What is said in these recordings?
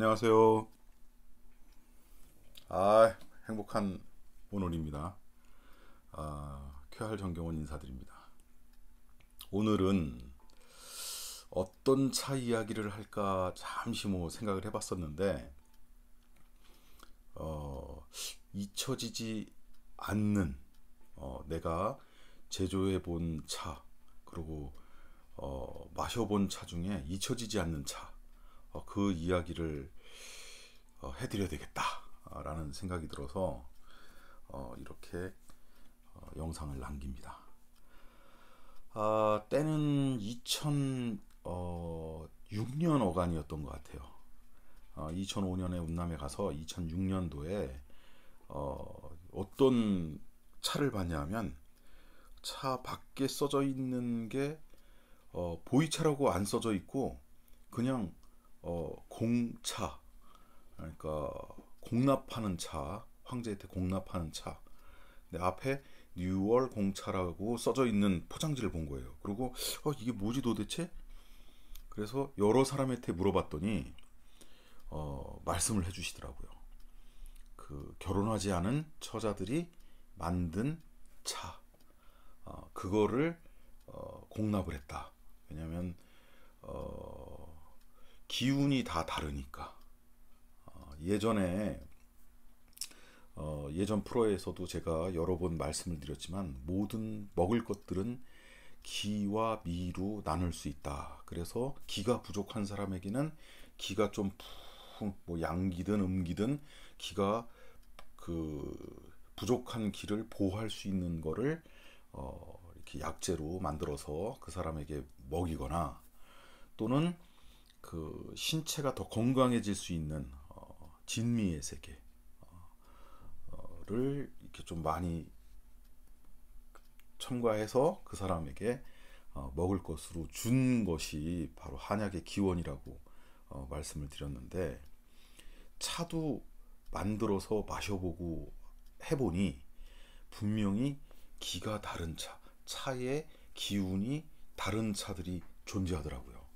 안녕하세요. 아, 행복한 오늘입니다. 아, 쾌활 정경원 인사드립니다. 오늘은 어떤 차 이야기를 할까 잠시 뭐 생각을 해봤었는데 어, 잊혀지지 않는 어, 내가 제조해 본 차, 그리고 어, 마셔본 차 중에 잊혀지지 않는 차 어, 그 이야기를 어, 해드려야 되겠다라는 생각이 들어서 어, 이렇게 어, 영상을 남깁니다. 아, 때는 2006년 어, 어간이었던 것 같아요. 어, 2005년에 운남에 가서 2006년도에 어, 어떤 차를 봤냐면 차 밖에 써져 있는 게 어, 보이차라고 안 써져 있고 그냥 어, 공차 그러니까 공납하는 차 황제한테 공납하는 차 근데 앞에 뉴얼 공차라고 써져 있는 포장지를 본 거예요. 그리고 어, 이게 뭐지 도대체? 그래서 여러 사람한테 물어봤더니 어, 말씀을 해주시더라고요. 그 결혼하지 않은 처자들이 만든 차 어, 그거를 어, 공납을 했다. 왜냐면 어, 기운이 다 다르니까. 어, 예전에 어, 예전 프로에서도 제가 여러 번 말씀을 드렸지만 모든 먹을 것들은 기와 미로 나눌 수 있다. 그래서 기가 부족한 사람에게는 기가 좀푹뭐 양기든 음기든 기가 그 부족한 기를 보호할 수 있는 거를 어, 이렇게 약재로 만들어서 그 사람에게 먹이거나 또는 그 신체가 더 건강해질 수 있는 어, 진미의 세계를 어, 이렇게 좀 많이 첨가해서 그 사람에게 어, 먹을 것으로 준 것이 바로 한약의 기원이라고 어, 말씀을 드렸는데 차도 만들어서 마셔보고 해보니 분명히 기가 다른 차, 차의 기운이 다른 차들이 존재하더라고요.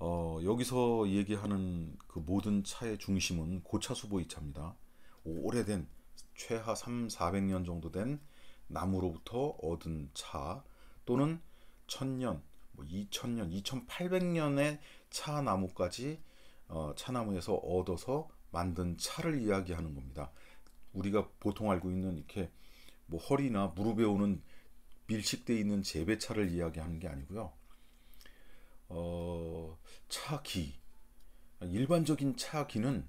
어, 여기서 얘기하는 그 모든 차의 중심은 고차수보이차입니다. 오래된 최하 3, 400년 정도 된 나무로부터 얻은 차 또는 1000년, 뭐 2000년, 2800년의 차나무까지 어, 차나무에서 얻어서 만든 차를 이야기하는 겁니다. 우리가 보통 알고 있는 이렇게 뭐 허리나 무릎에 오는 밀식어 있는 재배차를 이야기하는 게 아니고요. 어, 차기 일반적인 차기는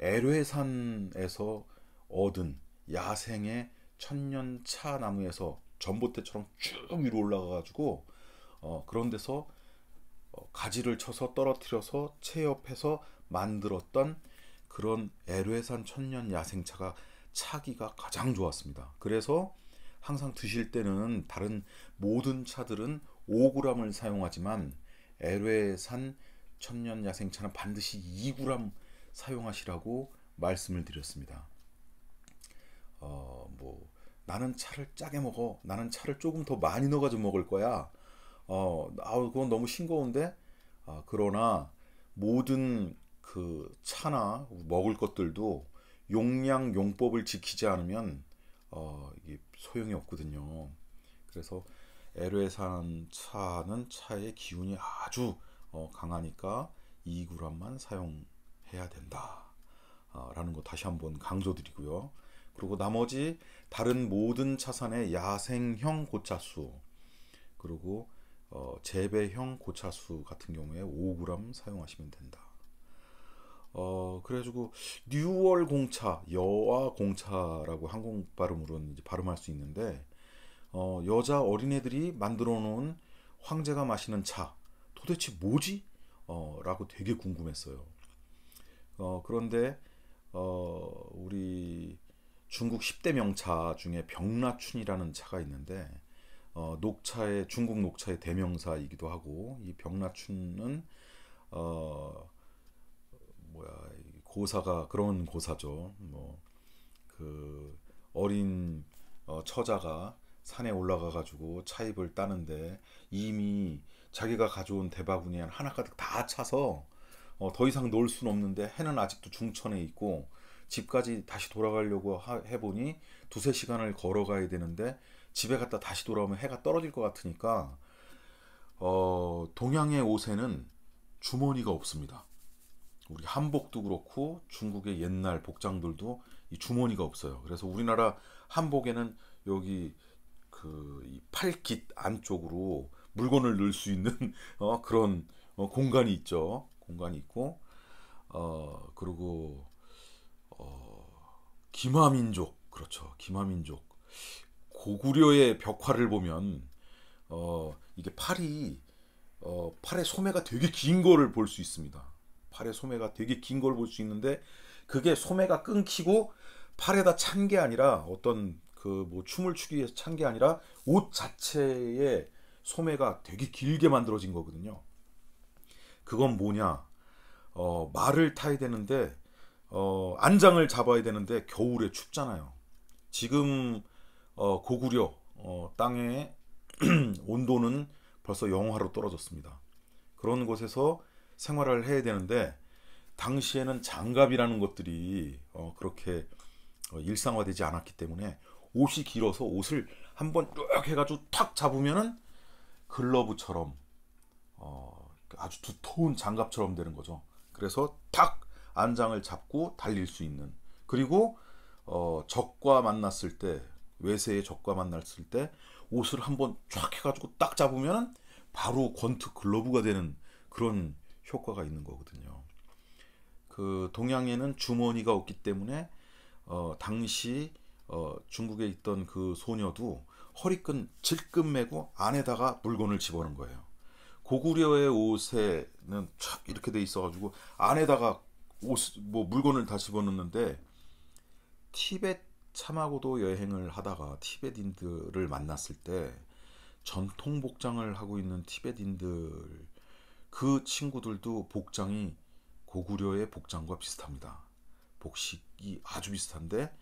에뢰산에서 얻은 야생의 천년 차 나무에서 전봇대처럼 쭉 위로 올라가 가지고 어, 그런 데서 어, 가지를 쳐서 떨어뜨려서 채업해서 만들었던 그런 에뢰산 천년 야생차가 차기가 가장 좋았습니다. 그래서 항상 드실 때는 다른 모든 차들은 5g을 사용하지만 엘웨산 천년 야생차는 반드시 2g 사용하시라고 말씀을 드렸습니다. 어, 뭐 나는 차를 짜게 먹어. 나는 차를 조금 더 많이 넣어가지고 먹을 거야. 어, 아, 그건 너무 싱거운데. 아, 그러나 모든 그 차나 먹을 것들도 용량 용법을 지키지 않으면 어, 이게 소용이 없거든요. 그래서 LO에 사는 차는 차의 기운이 아주 어, 강하니까 2g만 사용해야 된다. 어, 라는 거 다시 한번 강조드리고요. 그리고 나머지 다른 모든 차선의 야생형 고차수 그리고 어, 재배형 고차수 같은 경우에 5g 사용하시면 된다. 어, 그래가지고 뉴월 공차, 여아 공차라고 한국 발음으로는 이제 발음할 수 있는데 어, 여자 어린애들이 만들어 놓은 황제가 마시는 차 도대체 뭐지? 어, 라고 되게 궁금했어요. 어, 그런데 어, 우리 중국 10대 명차 중에 병라춘이라는 차가 있는데 어, 녹차의 중국 녹차의 대명사이기도 하고 이 병라춘은 어, 뭐야 고사가 그런 고사죠. 뭐 그 어린 어, 처자가 산에 올라가 가지고 차입을 따는데 이미 자기가 가져온 대바구니 하나 가득 다 차서 어, 더 이상 놀 수는 없는데 해는 아직도 중천에 있고 집까지 다시 돌아가려고 하, 해보니 두세 시간을 걸어가야 되는데 집에 갔다 다시 돌아오면 해가 떨어질 것 같으니까 어, 동양의 옷에는 주머니가 없습니다. 우리 한복도 그렇고 중국의 옛날 복장들도 이 주머니가 없어요. 그래서 우리나라 한복에는 여기 그이 팔깃 안쪽으로 물건을 넣을 수 있는 어, 그런 어, 공간이 있죠. 공간이 있고 어 그리고 어 기마민족 그렇죠. 기마민족 고구려의 벽화를 보면 어 이게 팔이 어 팔의 소매가 되게 긴 거를 볼수 있습니다. 팔의 소매가 되게 긴 걸 볼 수 있는데 그게 소매가 끊기고 팔에다 찬 게 아니라 어떤 그뭐 춤을 추기 위해서 찬 게 아니라 옷 자체의 소매가 되게 길게 만들어진 거거든요. 그건 뭐냐? 어, 말을 타야 되는데 어, 안장을 잡아야 되는데 겨울에 춥잖아요. 지금 어, 고구려 어, 땅의 온도는 벌써 영하로 떨어졌습니다. 그런 곳에서 생활을 해야 되는데 당시에는 장갑이라는 것들이 어, 그렇게 어, 일상화되지 않았기 때문에 옷이 길어서 옷을 한번 쭉 해가지고 탁 잡으면은 글러브처럼 어, 아주 두터운 장갑처럼 되는 거죠. 그래서 탁 안장을 잡고 달릴 수 있는 그리고 어, 적과 만났을 때 외세의 적과 만났을 때 옷을 한번 쫙 해가지고 딱 잡으면 바로 권투 글러브가 되는 그런 효과가 있는 거거든요. 그 동양에는 주머니가 없기 때문에 어, 당시 어, 중국에 있던 그 소녀도 허리끈 질끈 매고 안에다가 물건을 집어넣은 거예요. 고구려의 옷에는 촥 이렇게 돼 있어가지고 안에다가 옷 뭐 물건을 다 집어넣는데 티벳 참하고도 여행을 하다가 티벳인들을 만났을 때 전통 복장을 하고 있는 티벳인들 그 친구들도 복장이 고구려의 복장과 비슷합니다. 복식이 아주 비슷한데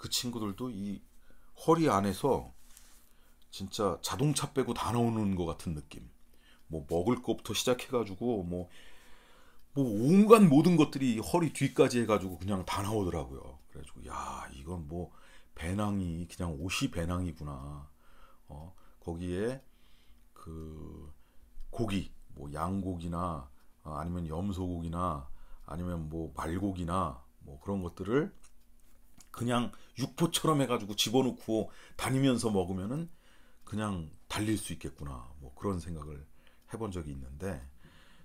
그 친구들도 이 허리 안에서 진짜 자동차 빼고 다 나오는 것 같은 느낌. 뭐 먹을 것부터 시작해가지고 뭐, 뭐 온갖 모든 것들이 허리 뒤까지 해가지고 그냥 다 나오더라고요. 그래가지고 야 이건 뭐 배낭이 그냥 옷이 배낭이구나. 어 거기에 그 고기 뭐 양고기나 어, 아니면 염소고기나 아니면 뭐 말고기나 뭐 그런 것들을 그냥 육포처럼 해가지고 집어넣고 다니면서 먹으면은 그냥 달릴 수 있겠구나 뭐 그런 생각을 해본 적이 있는데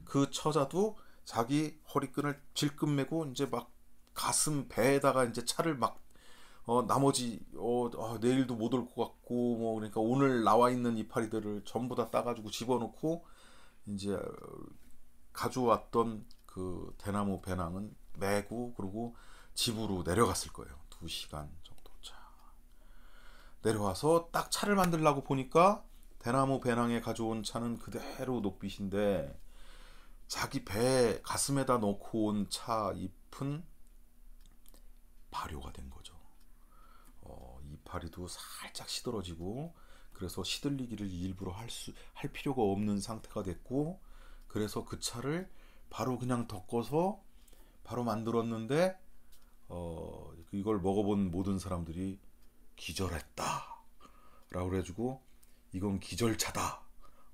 그 처자도 자기 허리끈을 질끈 매고 이제 막 가슴 배에다가 이제 차를 막 어, 나머지 어, 어 내일도 못 올 것 같고 뭐 그러니까 오늘 나와 있는 이파리들을 전부 다 따가지고 집어넣고 이제 가져왔던 그 대나무 배낭은 메고 그리고 집으로 내려갔을 거예요. 2시간 정도 차 내려와서 딱 차를 만들라고 보니까 대나무 배낭에 가져온 차는 그대로 높이신데 자기 배 가슴에다 넣고 온 차 잎은 발효가 된 거죠. 어, 이파리도 살짝 시들어지고 그래서 시들리기를 일부러 할 수 할 필요가 없는 상태가 됐고 그래서 그 차를 바로 그냥 덮어서 바로 만들었는데 어, 이걸 먹어본 모든 사람들이 기절했다. 라고 해주고 이건 기절차다.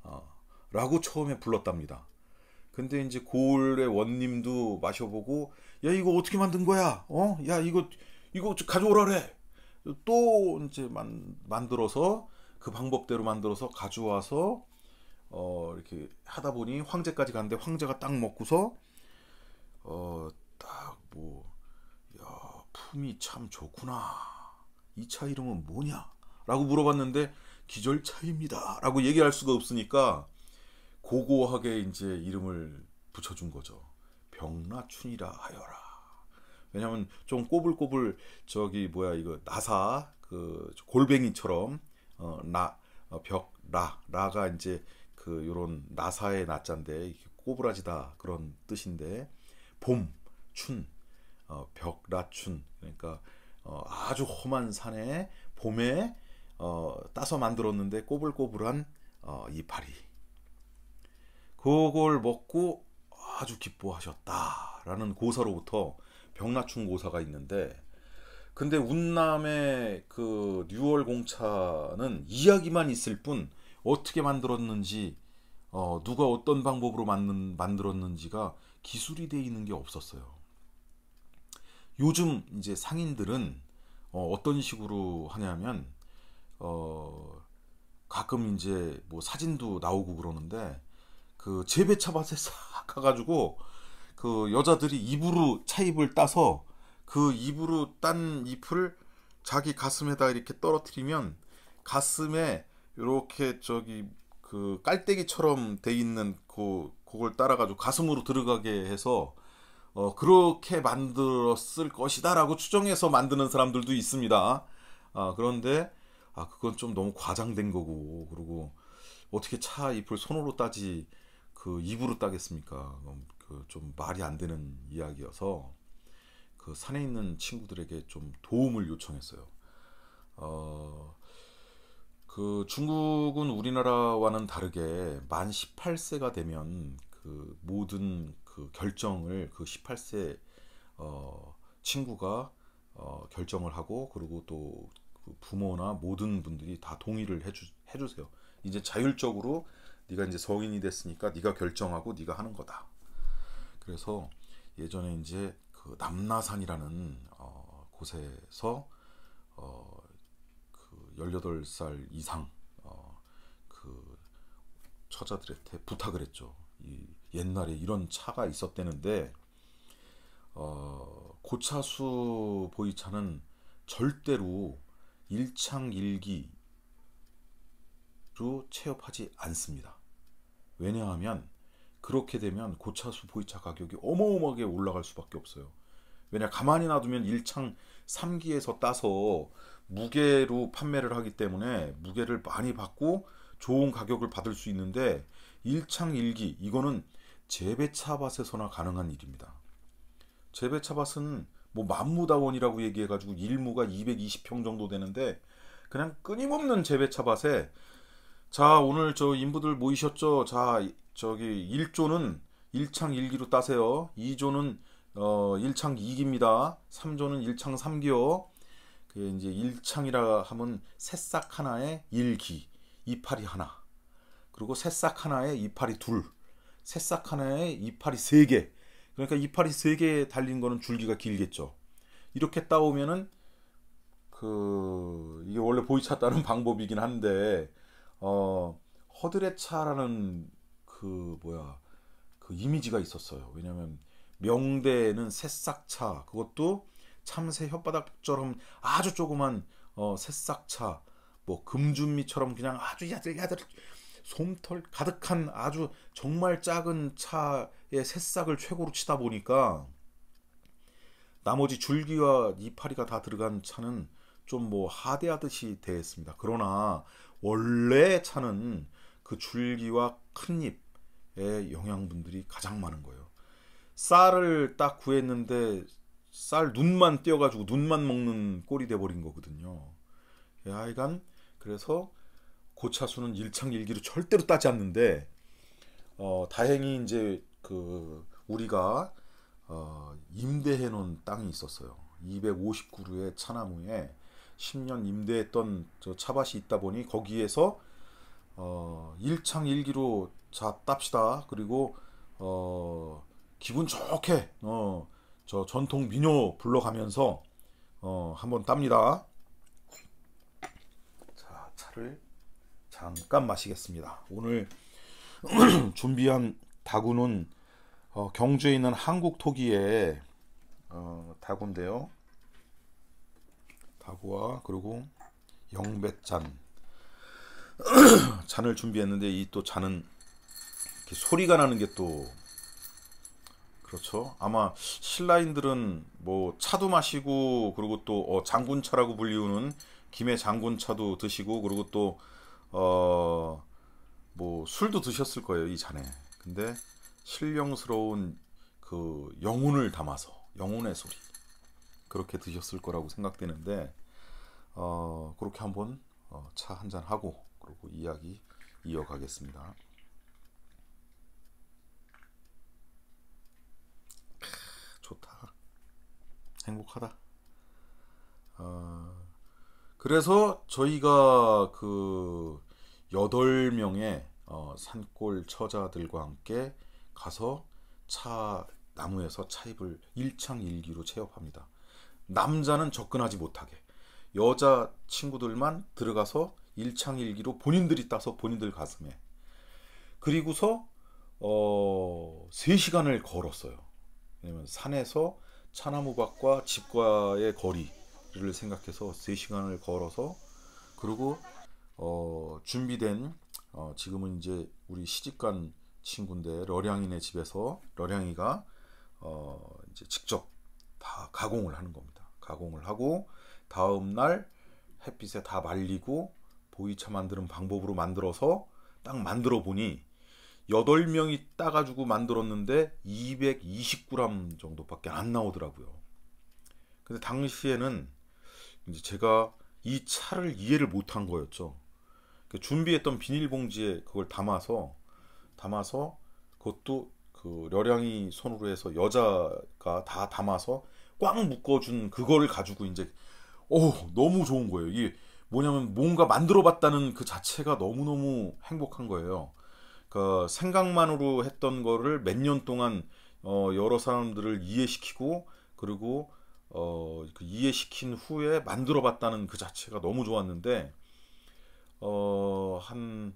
어, 라고 처음에 불렀답니다. 근데 이제 고을의 원님도 마셔보고 야 이거 어떻게 만든 거야? 어? 야 이거 이거 가져오라 그래. 또 이제 만, 만들어서 그 방법대로 만들어서 가져와서 어 이렇게 하다 보니 황제까지 갔는데 황제가 딱 먹고서 어딱뭐 작품이 참 좋구나. 이 차 이름은 뭐냐? 라고 물어봤는데 기절차입니다. 라고 얘기할 수가 없으니까 고고하게 이제 이름을 붙여준 거죠. 병나춘이라 하여라. 왜냐면 좀 꼬불꼬불 저기 뭐야 이거 나사 그 골뱅이처럼 어나 어, 벽라 라가 이제 그 요런 나사의 나자인데 꼬부라지다 그런 뜻인데 봄, 춘, 어, 벽라춘 그러니까 어, 아주 험한 산에 봄에 어, 따서 만들었는데 꼬불꼬불한 어, 이파리 그걸 먹고 아주 기뻐하셨다라는 고사로부터 벽라춘 고사가 있는데 근데 운남의 그 뉴월 공차는 이야기만 있을 뿐 어떻게 만들었는지 어, 누가 어떤 방법으로 만든, 만들었는지가 기술이 돼 있는 게 없었어요. 요즘 이제 상인들은 어, 어떤 식으로 하냐면 어, 가끔 이제 뭐 사진도 나오고 그러는데 그 재배차밭에 싹 가가지고 그 여자들이 입으로 차입을 따서 그 입으로 딴 잎을 자기 가슴에다 이렇게 떨어뜨리면 가슴에 이렇게 저기 그 깔때기처럼 돼 있는 그 그걸 따라가지고 가슴으로 들어가게 해서 어, 그렇게 만들었을 것이다라고 추정해서 만드는 사람들도 있습니다. 아, 그런데 아, 그건 좀 너무 과장된 거고 그리고 어떻게 차 잎을 손으로 따지 그 입으로 따겠습니까? 그좀 그 말이 안 되는 이야기여서 그 산에 있는 친구들에게 좀 도움을 요청했어요. 어, 그 중국은 우리나라와는 다르게 만 18세가 되면 그 모든 그 결정을 그 18세 어, 친구가 어, 결정을 하고 그리고 또그 부모나 모든 분들이 다 동의를 해주, 해주세요. 이제 자율적으로 네가 이제 성인이 됐으니까 네가 결정하고 네가 하는 거다. 그래서 예전에 이제 그 남나산이라는 어, 곳에서 어, 그 18살 이상 어, 그 처자들한테 부탁을 했죠. 이 옛날에 이런 차가 있었대는데 어, 고차수 보이차는 절대로 일창일기로 체업하지 않습니다. 왜냐하면 그렇게 되면 고차수 보이차 가격이 어마어마하게 올라갈 수밖에 없어요. 왜냐 가만히 놔두면 일창 3기에서 따서 무게로 판매를 하기 때문에 무게를 많이 받고 좋은 가격을 받을 수 있는데 일창 1기 이거는 재배 차밭에서나 가능한 일입니다. 재배 차밭은 뭐 만무다원이라고 얘기해가지고 일무가 220평 정도 되는데 그냥 끊임없는 재배 차밭에 자 오늘 저 인부들 모이셨죠? 자 저기 1조는 1창 1기로 따세요. 2조는 어 1창 2기입니다. 3조는 1창 3기요. 그 이제 1창이라 하면 새싹 하나에 1기, 이파리 하나. 그리고 새싹 하나에 이파리 둘. 새싹 하나에 이파리 세개 그러니까 이파리 세개에 달린 거는 줄기가 길겠죠. 이렇게 따오면은 그 이게 원래 보이차 따는 방법이긴 한데 어 허드레차라는 그 뭐야 그 이미지가 있었어요. 왜냐면 명대는 에 새싹차 그것도 참새 혓바닥처럼 아주 조그만 어 새싹차 뭐 금준미처럼 그냥 아주 야들야들 솜털 가득한 아주 정말 작은 차의 새싹을 최고로 치다 보니까 나머지 줄기와 이파리가 다 들어간 차는 좀 뭐 하대하듯이 대했습니다. 그러나 원래 차는 그 줄기와 큰 잎의 영양분들이 가장 많은 거예요. 쌀을 딱 구했는데 쌀 눈만 띄어가지고 눈만 먹는 꼴이 돼버린 거거든요. 예, 하여간 그래서 고차수는 일창일기로 절대로 따지 않는데 어, 다행히 이제 그 우리가 어, 임대해 놓은 땅이 있었어요. 259루의 차나무에 10년 임대했던 저 차밭이 있다 보니 거기에서 어, 일창일기로 자 땁시다. 그리고 어, 기분 좋게 어, 저 전통 민요 불러가면서 어, 한번 땁니다. 자, 차를 잠깐 마시겠습니다. 오늘 준비한 다구는 어, 경주에 있는 한국 토기의 어, 다구인데요. 다구와 그리고 영백잔 잔을 준비했는데 이 또 잔은 소리가 나는 게 또 그렇죠. 아마 신라인들은 뭐 차도 마시고 그리고 또 어, 장군차라고 불리우는 김해 장군차도 드시고 그리고 또 어, 뭐 술도 드셨을 거예요 이 잔에. 근데 신령스러운 그 영혼을 담아서 영혼의 소리 그렇게 드셨을 거라고 생각되는데 어, 그렇게 한번 어, 차한 잔 하고 그리고 이야기 이어가겠습니다. 좋다. 행복하다. 어... 그래서 저희가 그 여덟 명의 어, 산골 처자들과 함께 가서 차 나무에서 차입을 일창일기로 체험합니다. 남자는 접근하지 못하게 여자 친구들만 들어가서 일창일기로 본인들이 따서 본인들 가슴에 그리고서 어, 3시간을 걸었어요. 왜냐면 산에서 차나무 밭과 집과의 거리 를 생각해서 3시간을 걸어서 그리고 어, 준비된 어, 지금은 이제 우리 시집간 친구인데 러량이네 집에서 러량이가 어, 이제 직접 다 가공을 하는 겁니다. 가공을 하고 다음 날 햇빛에 다 말리고 보이차 만드는 방법으로 만들어서 딱 만들어 보니 8명이 따가지고 만들었는데 220g 정도밖에 안 나오더라고요. 근데 당시에는 이제 제가 이 차를 이해를 못한 거였죠. 그러니까 준비했던 비닐봉지에 그걸 담아서 담아서 그것도 그 려량이 손으로 해서 여자가 다 담아서 꽉 묶어준 그거를 가지고 이제 오 너무 좋은 거예요. 이게 뭐냐면 뭔가 만들어봤다는 그 자체가 너무 너무 행복한 거예요. 그 생각만으로 했던 거를 몇 년 동안 어, 여러 사람들을 이해시키고 그리고 어, 그 이해시킨 후에 만들어봤다는 그 자체가 너무 좋았는데 어, 한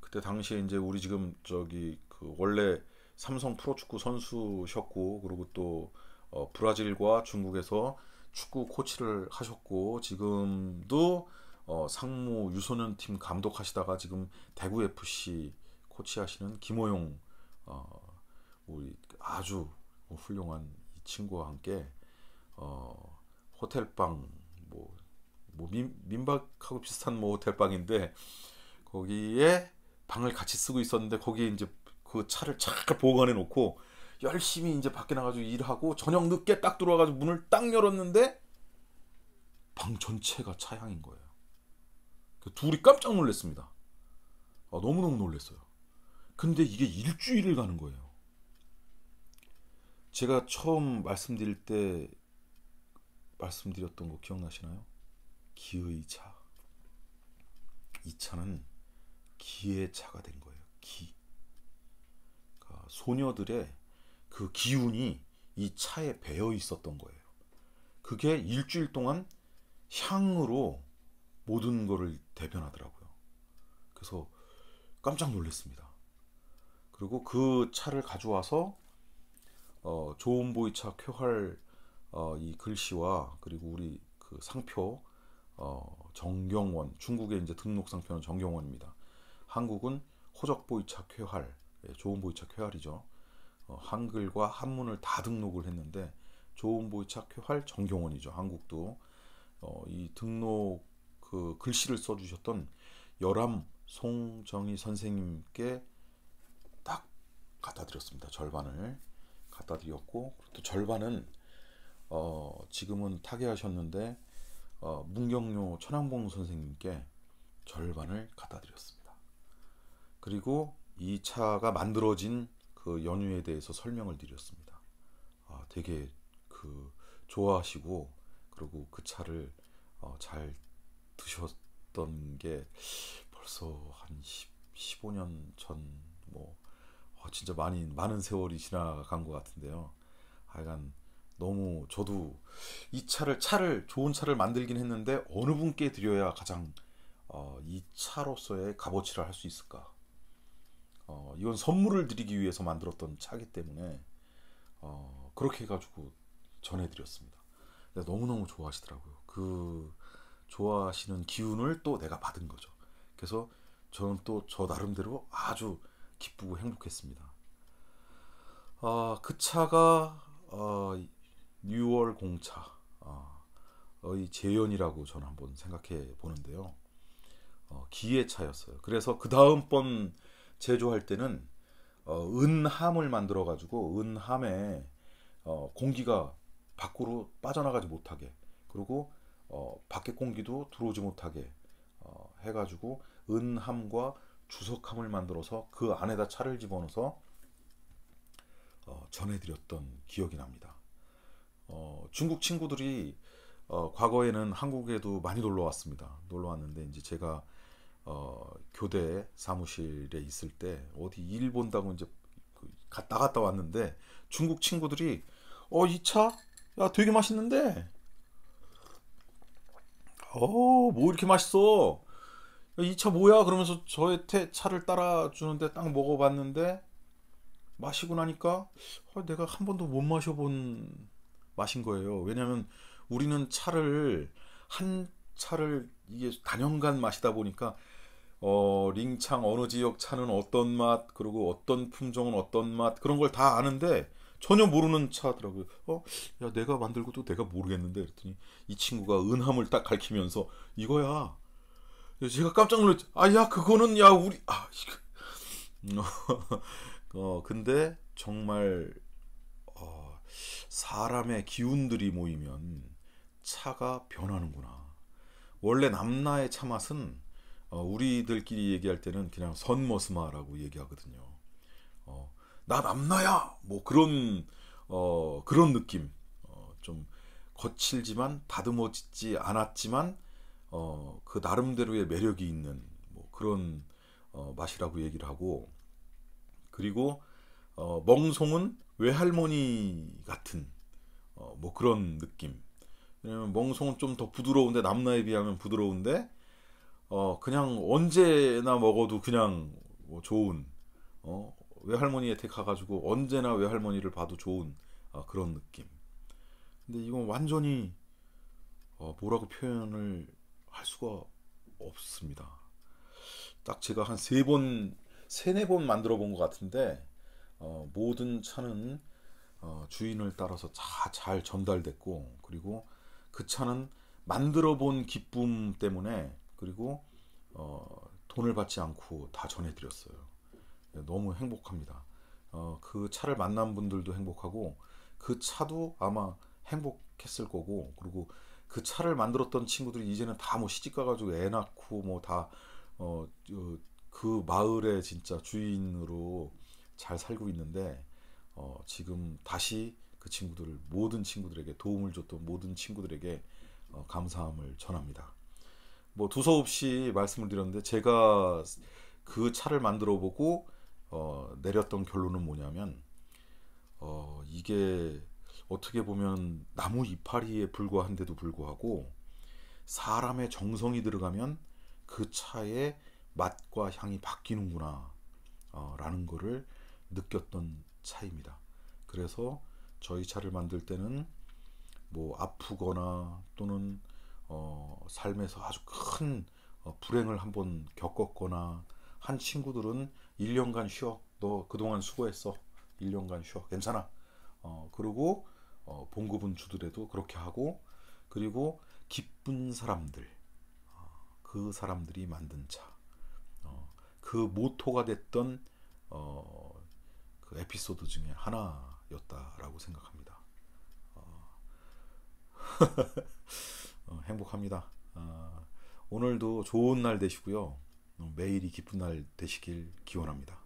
그때 당시에 이제 우리 지금 저기 그 원래 삼성 프로축구 선수셨고 그리고 또 어, 브라질과 중국에서 축구 코치를 하셨고 지금도 어, 상무 유소년 팀 감독하시다가 지금 대구 FC 코치하시는 김호용 어, 우리 아주 훌륭한 이 친구와 함께 어, 호텔방 뭐, 뭐 민, 박하고 비슷한 뭐 호텔방인데 거기에 방을 같이 쓰고 있었는데 거기에 이제 그 차를 잘 보관해 놓고 열심히 이제 밖에 나가지고 일하고 저녁 늦게 딱 들어와가지고 문을 딱 열었는데 방 전체가 차향인 거예요. 그 둘이 깜짝 놀랐습니다. 아, 너무너무 놀랐어요. 근데 이게 일주일을 가는 거예요. 제가 처음 말씀드릴 때 말씀드렸던 거 기억나시나요? 기의 차. 이 차는 기의 차가 된 거예요. 기. 그러니까 소녀들의 그 기운이 이 차에 배어 있었던 거예요. 그게 일주일 동안 향으로 모든 거를 대변하더라고요. 그래서 깜짝 놀랐습니다. 그리고 그 차를 가져와서 어, 조은보이 차 쾌활 어, 이 글씨와 그리고 우리 그 상표 어, 정경원 중국의 이제 등록 상표는 정경원입니다. 한국은 호적보이착 회활 예, 조은보이착 회활이죠. 어, 한글과 한문을 다 등록을 했는데 조은보이착 회활 정경원이죠. 한국도 어, 이 등록 그 글씨를 써주셨던 열암 송정희 선생님께 딱 갖다 드렸습니다. 절반을 갖다 드렸고 또 절반은 어, 지금은 타계하셨는데 어, 문경료 천왕봉 선생님께 절반을 갖다 드렸습니다. 그리고 이 차가 만들어진 그 연유에 대해서 설명을 드렸습니다. 아, 되게 그 좋아하시고 그리고 그 차를 어, 잘 드셨던 게 벌써 한 10, 15년 전뭐 어, 진짜 많이 많은 세월이 지나간 것 같은데요. 하여간 너무 저도 이 차를 차를 좋은 차를 만들긴 했는데 어느 분께 드려야 가장 어, 이 차로서의 값어치를 할 수 있을까? 어, 이건 선물을 드리기 위해서 만들었던 차기 때문에 어, 그렇게 해가지고 전해드렸습니다. 너무너무 좋아하시더라고요. 그 좋아하시는 기운을 또 내가 받은 거죠. 그래서 저는 또 저 나름대로 아주 기쁘고 행복했습니다. 아, 그 차가 어, 뉴월 공차의 어, 재현이라고 저는 한번 생각해 보는데요. 어, 기회차였어요. 그래서 그 다음번 제조할 때는 어, 은함을 만들어 가지고 은함에 공기가 밖으로 빠져나가지 못하게 그리고 밖에 공기도 들어오지 못하게 해가지고 은함과 주석함을 만들어서 그 안에다 차를 집어넣어서 전해드렸던 기억이 납니다. 어, 중국 친구들이 어, 과거에는 한국에도 많이 놀러 왔습니다. 놀러 왔는데 이제 제가 어, 교대 사무실에 있을 때 어디 일 본다고 이제 그 갔다 갔다 왔는데 중국 친구들이 어이차야 되게 맛있는데 어뭐 이렇게 맛있어 이 차 뭐야 그러면서 저의 태, 차를 따라 주는데 딱 먹어봤는데 마시고 나니까 어, 내가 한 번도 못 마셔본 마신 거예요. 왜냐하면 우리는 차를 한 차를 이게 단연간 마시다 보니까 어, 링창 어느 지역 차는 어떤 맛 그리고 어떤 품종은 어떤 맛 그런 걸 다 아는데 전혀 모르는 차더라고요. 어, 야 내가 만들고도 내가 모르겠는데 그랬더니 이 친구가 은함을 딱 가리키면서 이거야. 제가 깜짝 놀랐죠. 아, 야 그거는 야 우리 아 이거. 어 근데 정말 사람의 기운들이 모이면 차가 변하는구나. 원래 남나의 차 맛은 어, 우리들끼리 얘기할 때는 그냥 선머스마라고 얘기하거든요. 어, 나 남나야 뭐 그런 어, 그런 느낌 어, 좀 거칠지만 다듬어지지 않았지만 어, 그 나름대로의 매력이 있는 뭐 그런 어, 맛이라고 얘기를 하고 그리고 멍송은 외할머니 같은 어, 뭐 그런 느낌. 왜냐면 멍송은 좀 더 부드러운데 남나에 비하면 부드러운데 어 그냥 언제나 먹어도 그냥 뭐 좋은 어 외할머니의 택 가가지고 언제나 외할머니를 봐도 좋은 어, 그런 느낌. 근데 이건 완전히 어, 뭐라고 표현을 할 수가 없습니다. 딱 제가 한 세 번, 세네 번 만들어 본 것 같은데 어, 모든 차는 어, 주인을 따라서 다 잘 전달됐고 그리고 그 차는 만들어 본 기쁨 때문에 그리고 어, 돈을 받지 않고 다 전해드렸어요. 네, 너무 행복합니다. 어, 그 차를 만난 분들도 행복하고 그 차도 아마 행복했을 거고 그리고 그 차를 만들었던 친구들이 이제는 다 뭐 시집 가가지고 애 낳고 뭐 다어그 마을의 진짜 주인으로 잘 살고 있는데 어, 지금 다시 그 친구들 모든 친구들에게 도움을 줬던 모든 친구들에게 어, 감사함을 전합니다. 뭐 두서없이 말씀을 드렸는데 제가 그 차를 만들어 보고 어, 내렸던 결론은 뭐냐면 어, 이게 어떻게 보면 나무 이파리에 불과한데도 불구하고 사람의 정성이 들어가면 그 차의 맛과 향이 바뀌는구나 어, 라는 거를 느꼈던 차입니다. 그래서 저희 차를 만들 때는 뭐 아프거나 또는 어, 삶에서 아주 큰 어, 불행을 한번 겪었거나 한 친구들은 1년간 쉬어. 너 그동안 수고했어. 1년간 쉬어. 괜찮아. 어, 그리고 어, 봉급은 주더라도 그렇게 하고 그리고 기쁜 사람들 어, 그 사람들이 만든 차. 어, 그 모토가 됐던 어, 에피소드 중에 하나였다라고 생각합니다. 어. 어... 행복합니다. 어, 오늘도 좋은 날 되시고요. 어, 매일이 기쁜 날 되시길 기원합니다.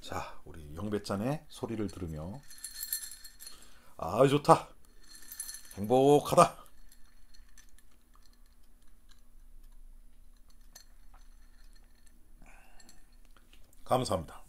자, 우리 영배짠의 소리를 들으며 아 좋다. 행복하다. 감사합니다.